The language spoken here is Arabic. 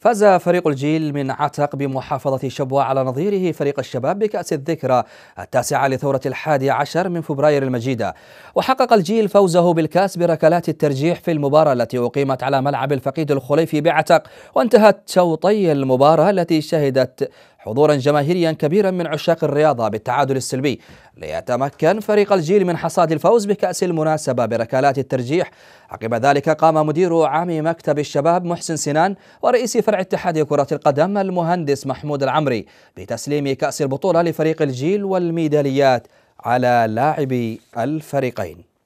فاز فريق الجيل من عتق بمحافظة شبوة على نظيره فريق الشباب بكأس الذكرى التاسعة لثورة الحادي عشر من فبراير المجيدة وحقق الجيل فوزه بالكأس بركلات الترجيح في المباراة التي أقيمت على ملعب الفقيد الخليفي بعتق وانتهت شوطي المباراة التي شهدت حضورا جماهيريا كبيرا من عشاق الرياضة بالتعادل السلبي ليتمكن فريق الجيل من حصاد الفوز بكأس المناسبة بركلات الترجيح عقب ذلك قام مدير عام مكتب الشباب محسن سنان ورئيس فرع اتحاد كرة القدم المهندس محمود العمري بتسليم كأس البطولة لفريق الجيل والميداليات على لاعبي الفريقين